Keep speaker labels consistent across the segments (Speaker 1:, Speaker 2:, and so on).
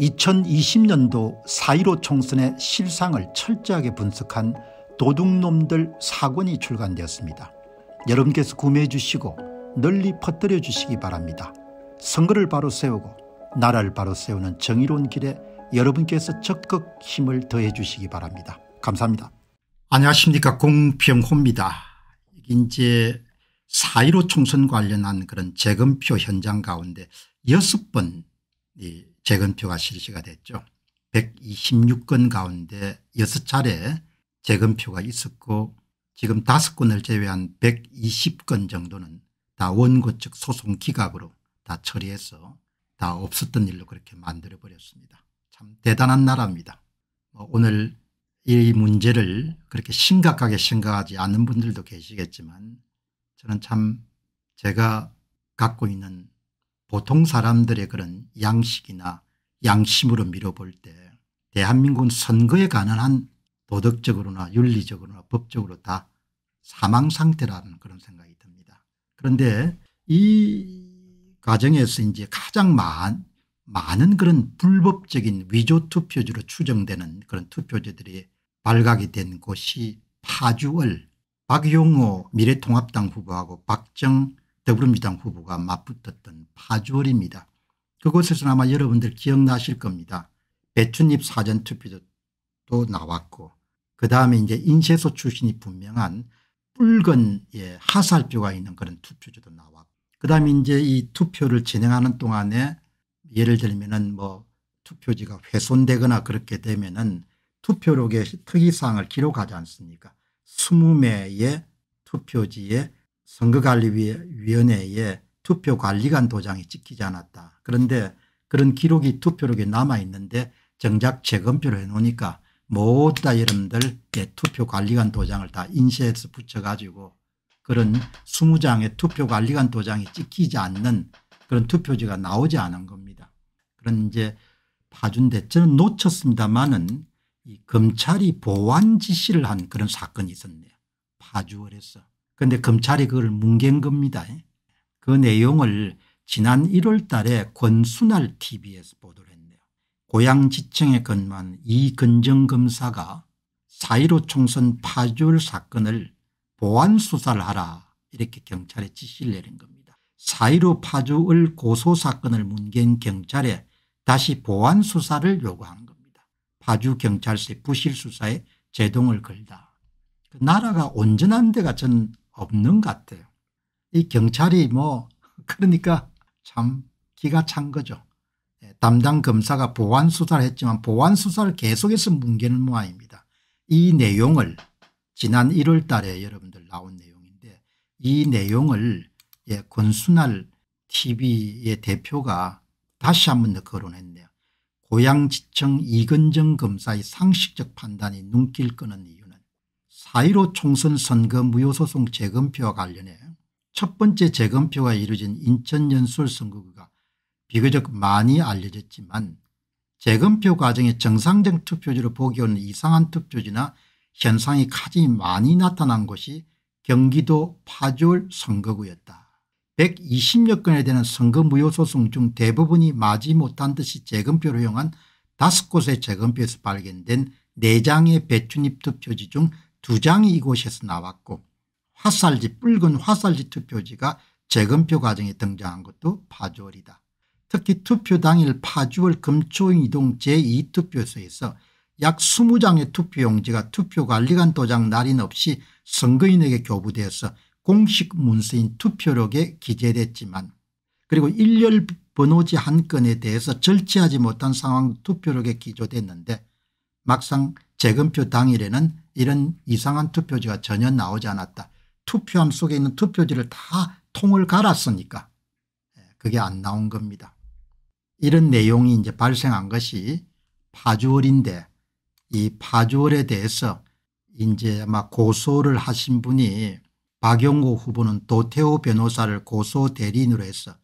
Speaker 1: 2020년도 4.15 총선의 실상을 철저하게 분석한 도둑놈들 사권이 출간되었습니다. 여러분께서 구매해 주시고 널리 퍼뜨려 주시기 바랍니다. 선거를 바로 세우고 나라를 바로 세우는 정의로운 길에 여러분께서 적극 힘을 더해 주시기 바랍니다. 감사합니다. 안녕하십니까 공평호입니다 이제 4.15 총선 관련한 그런 재검표 현장 가운데 여섯 번이 재검표가 실시가 됐죠. 126건 가운데 6차례 재검표가 있었고 지금 5건을 제외한 120건 정도는 다 원고 측 소송 기각으로 다 처리해서 다 없었던 일로 그렇게 만들어버렸습니다. 참 대단한 나라입니다. 뭐 오늘 이 문제를 그렇게 심각하게 생각하지 않는 분들도 계시겠지만 저는 참 제가 갖고 있는 보통 사람들의 그런 양식이나 양심으로 미뤄볼때 대한민국은 선거에 관한 한 도덕적으로나 윤리적으로나 법적으로 다 사망상태라는 그런 생각이 듭니다. 그런데 이 과정에서 이제 가장 많, 많은 그런 불법적인 위조 투표지로 추정되는 그런 투표지들이 발각이 된 곳이 파주월 박용호 미래통합당 후보하고 박정 더불어민주당 후보가 맞붙었던 파주월입니다. 그곳에서 아마 여러분들 기억나실 겁니다. 배춧잎 사전투표도 나왔고 그 다음에 이제 인쇄소 출신이 분명한 붉은 예, 하살표가 있는 그런 투표제도 나왔고 그 다음에 이제 이 투표를 진행하는 동안에 예를 들면은 뭐 투표지가 훼손되거나 그렇게 되면은 투표록의 특이사항을 기록하지 않습니까 20매의 투표지에 선거관리위원회의 투표관리관 도장이 찍히지 않았다. 그런데 그런 기록이 투표록에 남아 있는데 정작 재검표를 해놓으니까 모두 다 여러분들 투표관리관 도장을 다 인쇄해서 붙여가지고 그런 20장의 투표관리관 도장이 찍히지 않는 그런 투표지가 나오지 않은 겁니다. 그런 이제 파준 대처는 놓쳤습니다마는이 검찰이 보완 지시를 한 그런 사건이 있었네요. 파주월에서. 그런데 검찰이 그걸 뭉갠 겁니다. 그 내용을 지난 1월 달에 권순알 tv에서 보도를 했네요. 고양지청에 근무한 이근정 검사가 4.15 총선 파주율 사건을 보안 수사를 하라 이렇게 경찰에 지시를 내린 겁니다. 4.15 파주을 고소 사건을 문갠 경찰에 다시 보안 수사를 요구한 겁니다. 파주 경찰서 부실 수사에 제동을 걸다. 그 나라가 온전한 데가 전 없는 것 같아요. 이 경찰이 뭐 그러니까 참 기가 찬 거죠. 예, 담당 검사가 보완 수사를 했지만 보완 수사를 계속해서 뭉개는 모양입니다. 이 내용을 지난 1월 달에 여러분들 나온 내용인데 이 내용을 예, 권순할 tv의 대표가 다시 한 번 더 거론했네요. 고양지청 이건정 검사의 상식적 판단이 눈길 끄는 이유 4.15 총선 선거 무효소송 재검표와 관련해 첫 번째 재검표가 이루어진 인천연수울 선거구가 비교적 많이 알려졌지만 재검표 과정의 정상적 투표지로 보기에는 이상한 투표지나 현상이 가장 많이 나타난 곳이 경기도 파주울 선거구였다. 120여 건에 대한 선거 무효소송 중 대부분이 마지 못한 듯이 재검표를 이용한 5 곳의 재검표에서 발견된 4장의 배추잎 투표지 중두 장이 이곳에서 나왔고 화살지 붉은 화살지 투표지가 재검표 과정에 등장한 것도 파주월이다. 특히 투표 당일 파주월 금초이동 제2투표소에서 약 20장의 투표용지가 투표관리관 도장 날인 없이 선거인에게 교부되어서 공식 문서인 투표록에 기재됐지만 그리고 일렬 번호지 한 건에 대해서 절제하지 못한 상황 투표록에 기재됐는데 막상 재검표 당일에는 이런 이상한 투표지가 전혀 나오지 않았다. 투표함 속에 있는 투표지를 다 통을 갈았으니까 예, 그게 안 나온 겁니다. 이런 내용이 이제 발생한 것이 파주월인데 이 파주월에 대해서 이제 아마 고소를 하신 분이 박영호 후보는 도태호 변호사를 고소 대리인으로 해서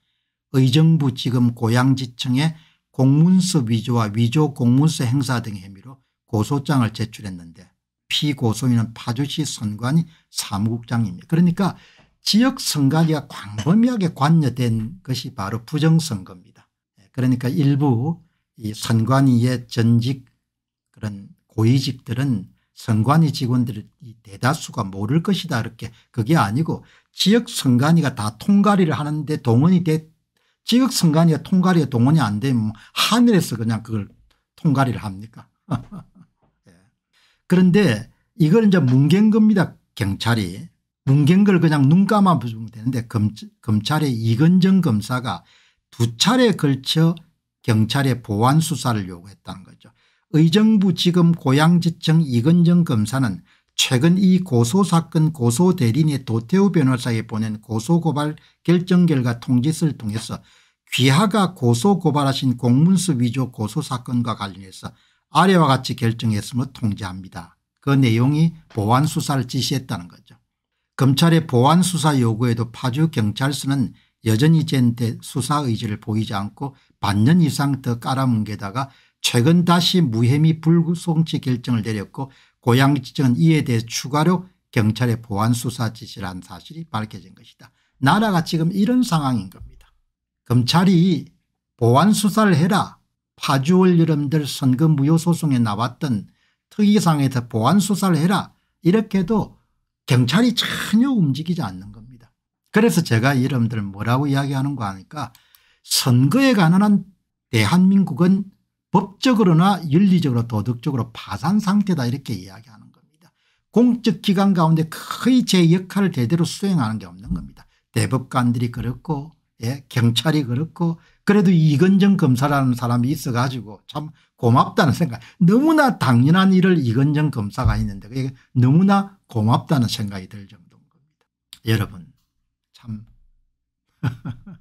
Speaker 1: 의정부 지금 고양지청에 공문서 위조와 위조 공문서 행사 등의 혐의로 고소장을 제출했는데 피고소인은 파주시 선관위 사무국장입니다. 그러니까 지역 선관위가 광범위하게 관여된 것이 바로 부정선거입니다. 예, 그러니까 일부 이 선관위의 전직 그런 고위직들은 선관위 직원들 대다수가 모를 것이다 이렇게 그게 아니고 지역 선관위가 다 통과리를 하는데 동원이 돼 지역 선관위가 통과리에 동원이 안 되면 뭐 하늘에서 그냥 그걸 통과리를 합니까 그런데 이걸 이제 뭉갠 겁니다. 경찰이. 뭉갠 걸 그냥 눈 감아 보면 되는데 검, 검찰의 이건정 검사가 두 차례 걸쳐 경찰의 보완 수사를 요구했다는 거죠. 의정부 지금 고양지청 이건정 검사는 최근 이 고소사건 고소대리인의 도태우 변호사에 보낸 고소고발 결정 결과 통지서를 통해서 귀하가 고소고발하신 공문서 위조 고소사건과 관련해서 아래와 같이 결정했음을 통지합니다. 그 내용이 보안 수사를 지시했다는 거죠. 검찰의 보안 수사 요구에도 파주 경찰서는 여전히 젠테 수사 의지를 보이지 않고 반년 이상 더 깔아뭉개다가 최근 다시 무혐의 불구송치 결정을 내렸고 고양지청은 이에 대해 추가로 경찰의 보안 수사 지시를 한 사실이 밝혀진 것이다. 나라가 지금 이런 상황인 겁니다. 검찰이 보안 수사를 해라 파주월 여러분들 선거 무효소송에 나왔던 특이상에서 보안수사를 해라 이렇게도 경찰이 전혀 움직이지 않는 겁니다. 그래서 제가 여러분들 뭐라고 이야기하는 거 아니까 선거에 관한 대한민국은 법적으로나 윤리적으로 도덕적으로 파산 상태다 이렇게 이야기하는 겁니다. 공적 기관 가운데 거의 제 역할을 제대로 수행하는 게 없는 겁니다. 대법관들이 그렇고 예, 경찰이 그렇고 그래도 이건정 검사라는 사람이 있어 가지고 참 고맙다는 생각 너무나 당연한 일을 이건정 검사가 있는데 그게 너무나 고맙다는 생각이 들 정도인 겁니다. 여러분 참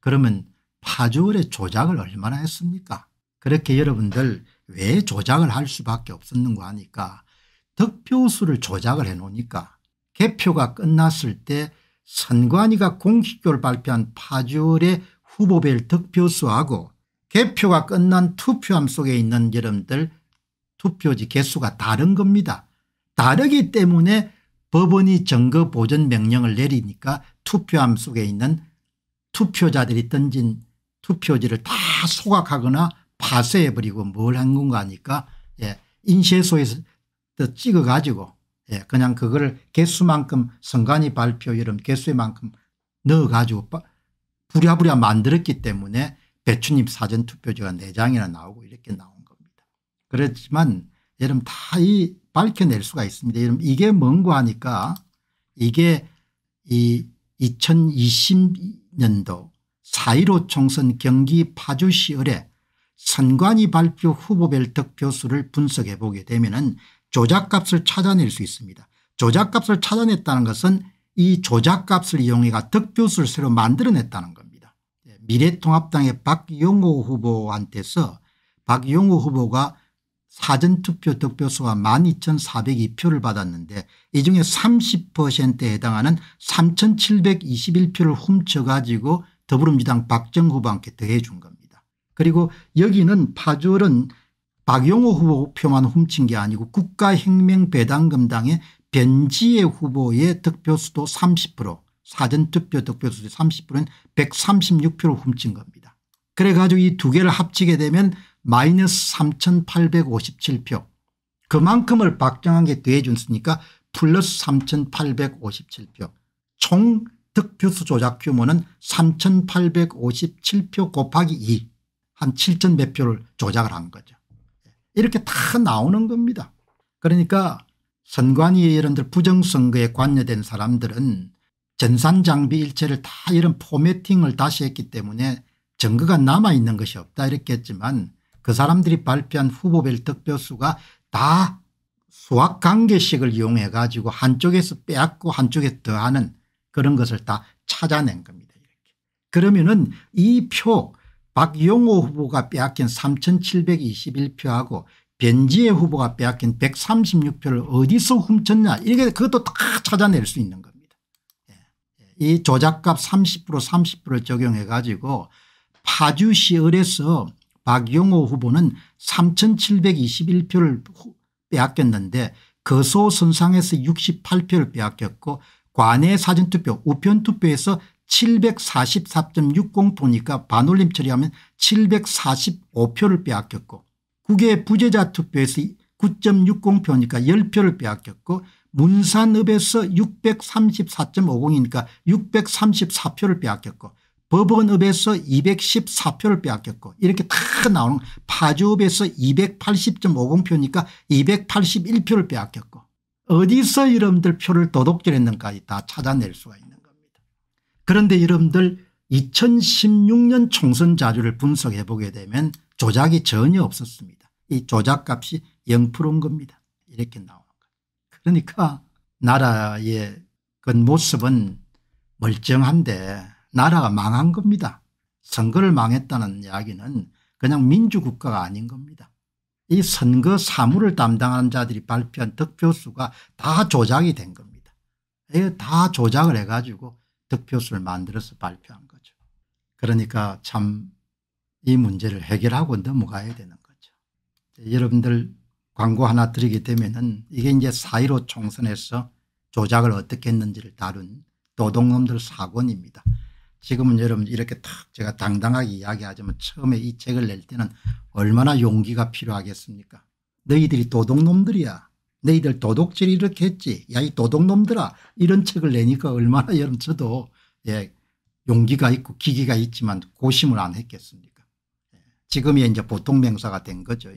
Speaker 1: 그러면 파주월의 조작을 얼마나 했습니까 그렇게 여러분들 왜 조작을 할 수밖에 없었는가 하니까 득표수를 조작을 해놓으니까 개표가 끝났을 때 선관위가 공식적으로 발표한 파주의 후보별 득표수하고 개표가 끝난 투표함 속에 있는 여러분들 투표지 개수가 다른 겁니다. 다르기 때문에 법원이 증거 보존 명령을 내리니까 투표함 속에 있는 투표자들이 던진 투표지를 다 소각하거나 파쇄해버리고 뭘 한 건가 하니까 예, 인쇄소에서 찍어가지고 예, 그냥 그걸 개수만큼 선관위 발표 이름 개수의 만큼 넣어가지고 부랴부랴 만들었기 때문에 배추님 사전투표지가 4장이나 나오고 이렇게 나온 겁니다. 그렇지만 여러분 다이 밝혀낼 수가 있습니다. 여러분 이게 뭔고 하니까 이게 이 2020년도 4.15 총선 경기 파주시 의뢰 선관위 발표 후보별 득표수를 분석해 보게 되면 은 조작값을 찾아낼 수 있습니다. 조작값을 찾아냈다는 것은 이 조작값을 이용해가 득표수를 새로 만들어냈다는 겁니다. 예, 미래통합당의 박용호 후보한테서 박용호 후보가 사전투표 득표수가 12,402표를 받았는데 이 중에 30%에 해당하는 3,721표를 훔쳐가지고 더불어민주당 박정호 후보한테 더해준 겁니다. 그리고 여기는 파주월은 박용호 후보표만 훔친 게 아니고 국가혁명배당금당의 변지혜 후보의 득표수도 30% 사전투표 득표수도 30%는 136표를 훔친 겁니다. 그래가지고 이 두 개를 합치게 되면 마이너스 3857표 그만큼을 박정한 게 대준수니까 플러스 3857표 총 득표수 조작 규모는 3857표 곱하기 2한 7천 몇 표를 조작을 한 거죠. 이렇게 다 나오는 겁니다. 그러니까 선관위의 이런들 부정선거에 관여된 사람들은 전산장비 일체를 다 이런 포매팅을 다시 했기 때문에 증거가 남아있는 것이 없다 이렇게 했지만 그 사람들이 발표한 후보별 득표수가 다 수학관계식을 이용해 가지고 한쪽에서 빼앗고 한쪽에 더하는 그런 것을 다 찾아낸 겁니다. 이렇게. 그러면은 이표 박용호 후보가 빼앗긴 3721표하고 변지혜 후보가 빼앗긴 136표를 어디서 훔쳤냐 이게 그것도 다 찾아낼 수 있는 겁니다. 예. 이 조작값 30% 30%를 적용해 가지고 파주시을에서 박용호 후보는 3721표를 빼앗겼는데 거소선상에서 68표를 빼앗겼고 관내 사전투표 우편투표에서 744.60도니까 반올림 처리하면 745표를 빼앗겼고 국외 부재자 투표에서 9.60표니까 10표를 빼앗겼고 문산읍에서 634.50이니까 634표를 빼앗겼고 법원읍에서 214표를 빼앗겼고 이렇게 다 나오는 파주읍에서 280.50표니까 281표를 빼앗겼고 어디서 여러분들 표를 도둑질했는가다 찾아낼 수가 있는 그런데 여러분들 2016년 총선 자료를 분석해 보게 되면 조작이 전혀 없었습니다. 이 조작값이 0%인 겁니다. 이렇게 나오는 거예요. 그러니까 나라의 그 모습은 멀쩡한데 나라가 망한 겁니다. 선거를 망했다는 이야기는 그냥 민주국가가 아닌 겁니다. 이 선거 사무를 담당하는 자들이 발표한 득표수가 다 조작이 된 겁니다. 예, 다 조작을 해가지고 득표수를 만들어서 발표한 거죠. 그러니까 참 이 문제를 해결하고 넘어가야 되는 거죠. 여러분들 광고 하나 드리게 되면은 이게 이제 4.15 총선에서 조작을 어떻게 했는지를 다룬 도둑놈들 사건입니다. 지금은 여러분 이렇게 탁 제가 당당하게 이야기하지만 처음에 이 책을 낼 때는 얼마나 용기가 필요하겠습니까 너희들이 도둑놈들이야 너희들 도덕질 이렇게 했지 야 이 도둑놈들아 이런 책을 내니까 얼마나 여러분 저도 예, 용기가 있고 기기가 있지만 고심을 안 했겠습니까 예, 지금이 이제 보통 명사가 된 거죠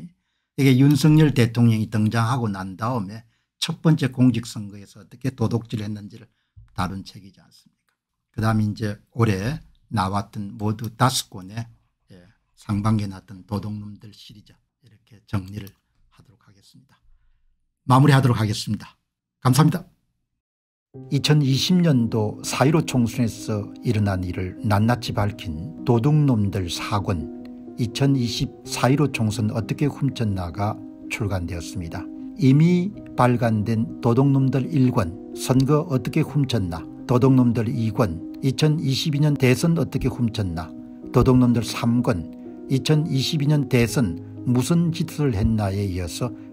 Speaker 1: 이게 윤석열 대통령이 등장하고 난 다음에 첫 번째 공직선거에서 어떻게 도둑질 했는지를 다룬 책이지 않습니까 그 다음에 이제 올해 나왔던 모두 다섯 권의 예, 상반기에 났던 도둑놈들 시리즈 이렇게 정리를 하도록 하겠습니다. 마무리하도록 하겠습니다. 감사합니다. 2020년도 4.15 총선에서 일어난 일을 낱낱이 밝힌 도둑놈들 사권 2020 4.15 총선 어떻게 훔쳤나가 출간되었습니다. 이미 발간된 도둑놈들 1권 선거 어떻게 훔쳤나 도둑놈들 2권 2022년 대선 어떻게 훔쳤나 도둑놈들 3권 2022년 대선 무슨 짓을 했나에 이어서